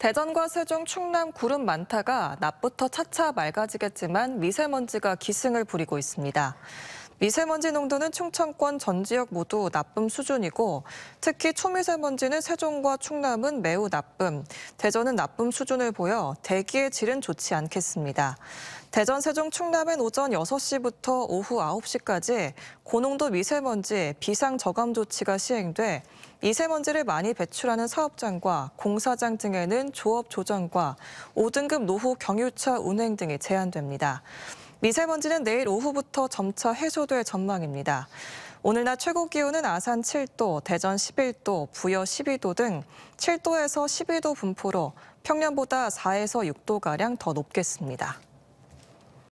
대전과 세종, 충남 구름 많다가 낮부터 차차 맑아지겠지만 미세먼지가 기승을 부리고 있습니다. 미세먼지 농도는 충청권 전 지역 모두 나쁨 수준이고 특히 초미세먼지는 세종과 충남은 매우 나쁨, 대전은 나쁨 수준을 보여 대기의 질은 좋지 않겠습니다. 대전, 세종, 충남은 오전 6시부터 오후 9시까지 고농도 미세먼지 비상 저감 조치가 시행돼 미세먼지를 많이 배출하는 사업장과 공사장 등에는 조업 조정과 5등급 노후 경유차 운행 등이 제한됩니다. 미세먼지는 내일 오후부터 점차 해소될 전망입니다. 오늘 낮 최고 기온은 아산 7도, 대전 11도, 부여 12도 등 7도에서 11도 분포로 평년보다 4에서 6도가량 더 높겠습니다.